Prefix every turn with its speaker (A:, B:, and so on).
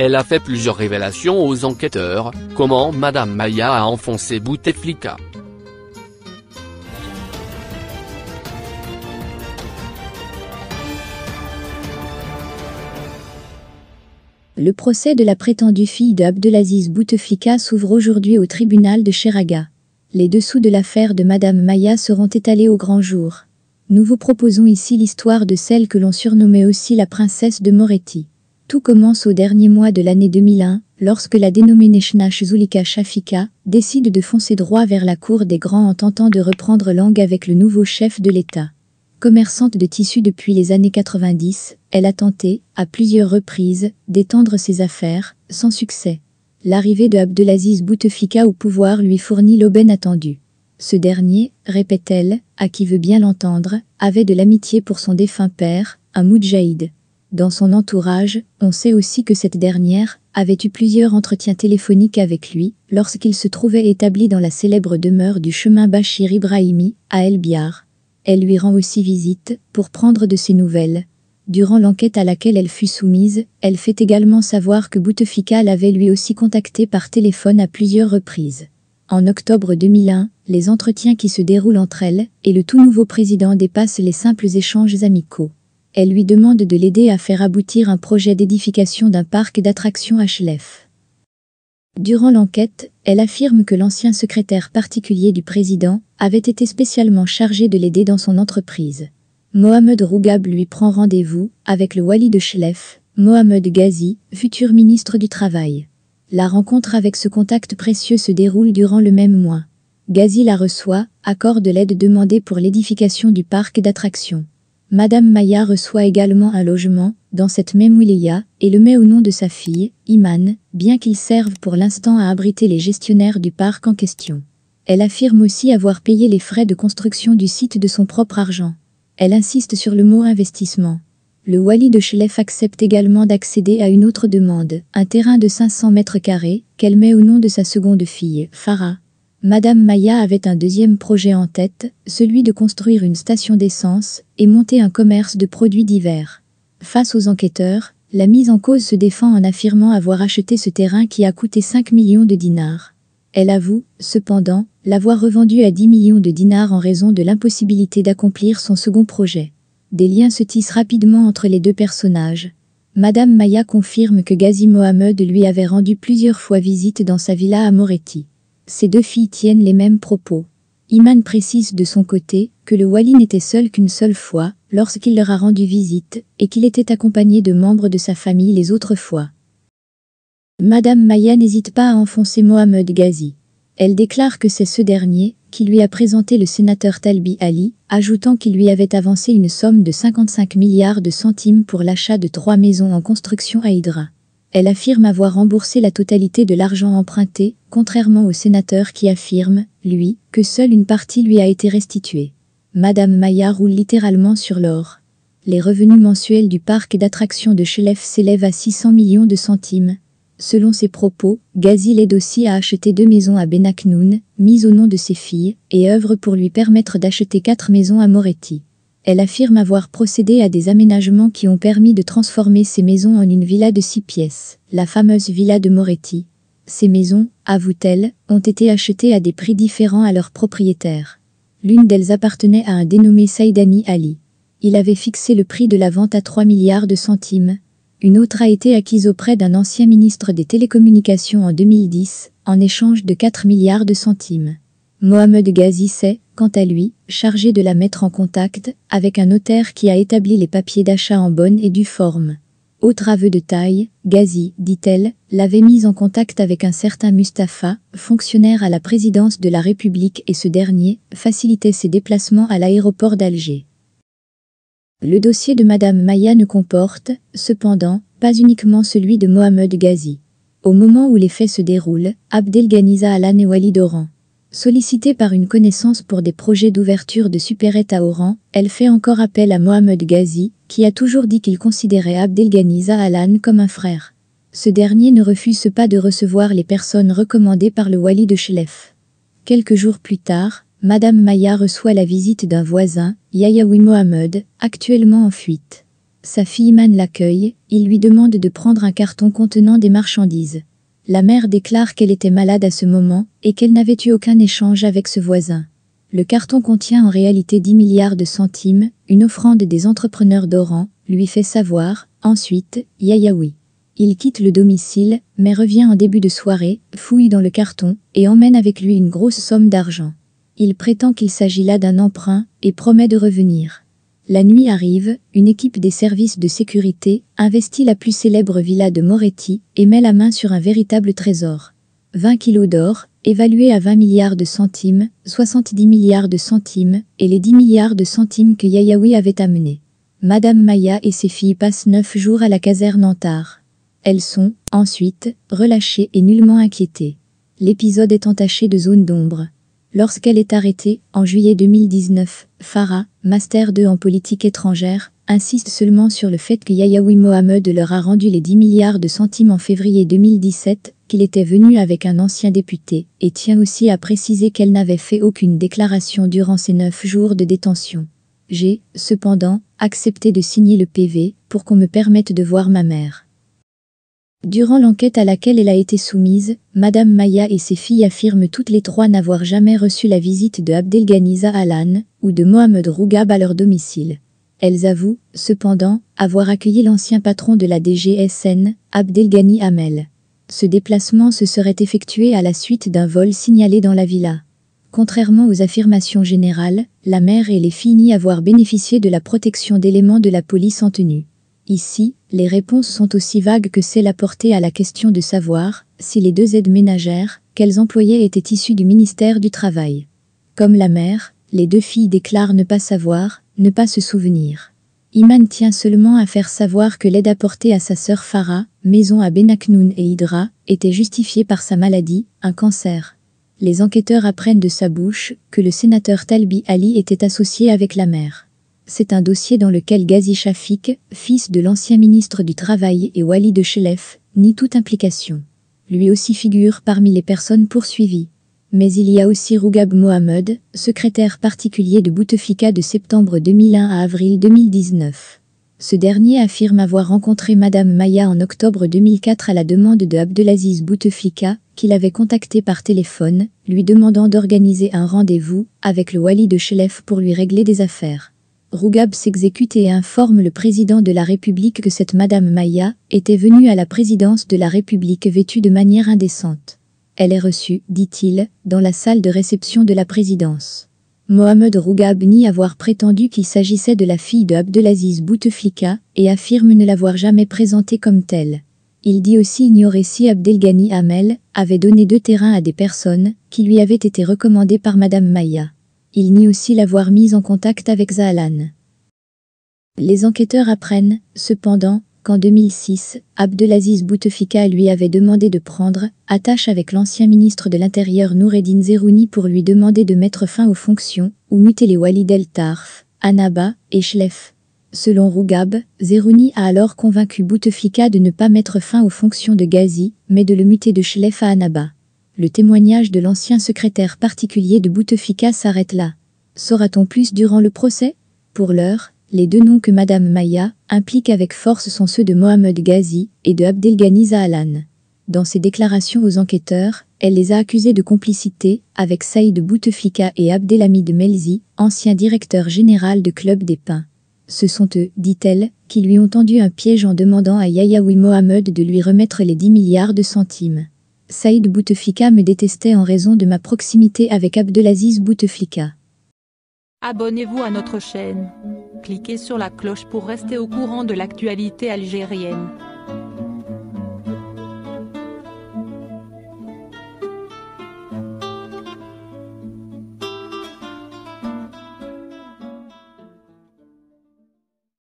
A: Elle a fait plusieurs révélations aux enquêteurs, comment Madame Maya a enfoncé Bouteflika. Le procès de la prétendue fille de Abdelaziz Bouteflika s'ouvre aujourd'hui au tribunal de Cheraga. Les dessous de l'affaire de Madame Maya seront étalés au grand jour. Nous vous proposons ici l'histoire de celle que l'on surnommait aussi la princesse de Moretti. Tout commence au dernier mois de l'année 2001, lorsque la dénommée Shnash Zulika Shafika décide de foncer droit vers la cour des grands en tentant de reprendre langue avec le nouveau chef de l'État. Commerçante de tissus depuis les années 90, elle a tenté, à plusieurs reprises, d'étendre ses affaires, sans succès. L'arrivée de Abdelaziz Bouteflika au pouvoir lui fournit l'aubaine attendue. Ce dernier, répète elle à qui veut bien l'entendre, avait de l'amitié pour son défunt père, un moudjahid. Dans son entourage, on sait aussi que cette dernière avait eu plusieurs entretiens téléphoniques avec lui lorsqu'il se trouvait établi dans la célèbre demeure du chemin Bachir Ibrahimi à El Biar. Elle lui rend aussi visite pour prendre de ses nouvelles. Durant l'enquête à laquelle elle fut soumise, elle fait également savoir que Boutefika l'avait lui aussi contacté par téléphone à plusieurs reprises. En octobre 2001, les entretiens qui se déroulent entre elle et le tout nouveau président dépassent les simples échanges amicaux. Elle lui demande de l'aider à faire aboutir un projet d'édification d'un parc d'attractions à Chlef. Durant l'enquête, elle affirme que l'ancien secrétaire particulier du président avait été spécialement chargé de l'aider dans son entreprise. Mohamed Rougab lui prend rendez-vous avec le wali de Chelef, Mohamed Ghazi, futur ministre du Travail. La rencontre avec ce contact précieux se déroule durant le même mois. Ghazi la reçoit, accorde l'aide demandée pour l'édification du parc d'attractions. Madame Maya reçoit également un logement dans cette même wilaya et le met au nom de sa fille, Iman, bien qu'il serve pour l'instant à abriter les gestionnaires du parc en question. Elle affirme aussi avoir payé les frais de construction du site de son propre argent. Elle insiste sur le mot investissement. Le wali de Chelef accepte également d'accéder à une autre demande, un terrain de 500 mètres carrés, qu'elle met au nom de sa seconde fille, Farah. Madame Maya avait un deuxième projet en tête, celui de construire une station d'essence et monter un commerce de produits divers. Face aux enquêteurs, la mise en cause se défend en affirmant avoir acheté ce terrain qui a coûté 5 millions de dinars. Elle avoue, cependant, l'avoir revendu à 10 millions de dinars en raison de l'impossibilité d'accomplir son second projet. Des liens se tissent rapidement entre les deux personnages. Madame Maya confirme que Ghazi Mohamed lui avait rendu plusieurs fois visite dans sa villa à Moretti. Ces deux filles tiennent les mêmes propos. Iman précise de son côté que le Wali n'était seul qu'une seule fois, lorsqu'il leur a rendu visite, et qu'il était accompagné de membres de sa famille les autres fois. Madame Maya n'hésite pas à enfoncer Mohamed Ghazi. Elle déclare que c'est ce dernier qui lui a présenté le sénateur Talbi Ali, ajoutant qu'il lui avait avancé une somme de 55 milliards de centimes pour l'achat de trois maisons en construction à Hydra. Elle affirme avoir remboursé la totalité de l'argent emprunté, contrairement au sénateur qui affirme, lui, que seule une partie lui a été restituée. Madame Maya roule littéralement sur l'or. Les revenus mensuels du parc d'attractions de Chelef s'élèvent à 600 millions de centimes. Selon ses propos, Gazil aide aussi à acheter deux maisons à Benaknoun, mises au nom de ses filles, et œuvre pour lui permettre d'acheter quatre maisons à Moretti elle affirme avoir procédé à des aménagements qui ont permis de transformer ces maisons en une villa de six pièces, la fameuse villa de Moretti. Ces maisons, avoue-t-elle, ont été achetées à des prix différents à leurs propriétaires. L'une d'elles appartenait à un dénommé Saïdani Ali. Il avait fixé le prix de la vente à 3 milliards de centimes. Une autre a été acquise auprès d'un ancien ministre des Télécommunications en 2010, en échange de 4 milliards de centimes. Mohamed Ghazi s'est, quant à lui, chargé de la mettre en contact avec un notaire qui a établi les papiers d'achat en bonne et due forme. Autre aveu de taille, Ghazi, dit-elle, l'avait mise en contact avec un certain Mustapha, fonctionnaire à la présidence de la République et ce dernier facilitait ses déplacements à l'aéroport d'Alger. Le dossier de Madame Maya ne comporte, cependant, pas uniquement celui de Mohamed Ghazi. Au moment où les faits se déroulent, Abdelganiza Alan et Wali Doran. Sollicitée par une connaissance pour des projets d'ouverture de supérette à Oran, elle fait encore appel à Mohamed Ghazi, qui a toujours dit qu'il considérait Abdelganiza Alan comme un frère. Ce dernier ne refuse pas de recevoir les personnes recommandées par le wali de Chelef. Quelques jours plus tard, Madame Maya reçoit la visite d'un voisin, Yahyaoui Mohamed, actuellement en fuite. Sa fille Man l'accueille, il lui demande de prendre un carton contenant des marchandises. La mère déclare qu'elle était malade à ce moment et qu'elle n'avait eu aucun échange avec ce voisin. Le carton contient en réalité 10 milliards de centimes, une offrande des entrepreneurs d'Oran, lui fait savoir, ensuite, Yayaoui. Il quitte le domicile, mais revient en début de soirée, fouille dans le carton et emmène avec lui une grosse somme d'argent. Il prétend qu'il s'agit là d'un emprunt et promet de revenir. La nuit arrive, une équipe des services de sécurité investit la plus célèbre villa de Moretti et met la main sur un véritable trésor. 20 kilos d'or, évalué à 20 milliards de centimes, 70 milliards de centimes et les 10 milliards de centimes que Yayaoui avait amenés. Madame Maya et ses filles passent 9 jours à la caserne Antar. Elles sont, ensuite, relâchées et nullement inquiétées. L'épisode est entaché de zones d'ombre. Lorsqu'elle est arrêtée, en juillet 2019, Farah, master 2 en politique étrangère, insiste seulement sur le fait que Yahyaoui Mohamed leur a rendu les 10 milliards de centimes en février 2017, qu'il était venu avec un ancien député, et tient aussi à préciser qu'elle n'avait fait aucune déclaration durant ses 9 jours de détention. J'ai, cependant, accepté de signer le PV pour qu'on me permette de voir ma mère. Durant l'enquête à laquelle elle a été soumise, Madame Maya et ses filles affirment toutes les trois n'avoir jamais reçu la visite de Abdelghani Alan ou de Mohamed Rougab à leur domicile. Elles avouent, cependant, avoir accueilli l'ancien patron de la DGSN, Abdelghani Hamel. Ce déplacement se serait effectué à la suite d'un vol signalé dans la villa. Contrairement aux affirmations générales, la mère et les filles n'y avoir bénéficié de la protection d'éléments de la police en tenue. Ici, les réponses sont aussi vagues que celles apportées à la question de savoir si les deux aides ménagères qu'elles employaient étaient issues du ministère du Travail. Comme la mère, les deux filles déclarent ne pas savoir, ne pas se souvenir. Iman tient seulement à faire savoir que l'aide apportée à sa sœur Farah, maison à Benaknoun et Hydra, était justifiée par sa maladie, un cancer. Les enquêteurs apprennent de sa bouche que le sénateur Talbi Ali était associé avec la mère c'est un dossier dans lequel Ghazi Shafik, fils de l'ancien ministre du Travail et Wali de Chelef, nie toute implication. Lui aussi figure parmi les personnes poursuivies. Mais il y a aussi Rougab Mohamed, secrétaire particulier de Bouteflika de septembre 2001 à avril 2019. Ce dernier affirme avoir rencontré Madame Maya en octobre 2004 à la demande de Abdelaziz Bouteflika, qu'il avait contacté par téléphone, lui demandant d'organiser un rendez-vous avec le Wali de Chelef pour lui régler des affaires. Rougab s'exécute et informe le président de la République que cette Madame Maya était venue à la présidence de la République vêtue de manière indécente. Elle est reçue, dit-il, dans la salle de réception de la présidence. Mohamed Rougab nie avoir prétendu qu'il s'agissait de la fille de Abdelaziz Bouteflika et affirme ne l'avoir jamais présentée comme telle. Il dit aussi ignorer si Abdelghani Hamel avait donné deux terrains à des personnes qui lui avaient été recommandées par Madame Maya. Il nie aussi l'avoir mise en contact avec Zahalan. Les enquêteurs apprennent, cependant, qu'en 2006, Abdelaziz Boutefika lui avait demandé de prendre attache avec l'ancien ministre de l'Intérieur Noureddin Zerouni pour lui demander de mettre fin aux fonctions ou muter les Walid El Tarf, Anaba et Shlef. Selon Rougab, Zerouni a alors convaincu Boutefika de ne pas mettre fin aux fonctions de Ghazi, mais de le muter de Shlef à Anaba. Le témoignage de l'ancien secrétaire particulier de Bouteflika s'arrête là. Saura-t-on plus durant le procès Pour l'heure, les deux noms que Madame Maya implique avec force sont ceux de Mohamed Ghazi et de Abdelghani Zahalan. Dans ses déclarations aux enquêteurs, elle les a accusés de complicité avec Saïd Bouteflika et Abdelhamid Melzi, ancien directeur général de Club des Pins. Ce sont eux, dit-elle, qui lui ont tendu un piège en demandant à Yahyaoui Mohamed de lui remettre les 10 milliards de centimes. Saïd Bouteflika me détestait en raison de ma proximité avec Abdelaziz Bouteflika. Abonnez-vous à notre chaîne. Cliquez sur la cloche pour rester au courant de l'actualité algérienne.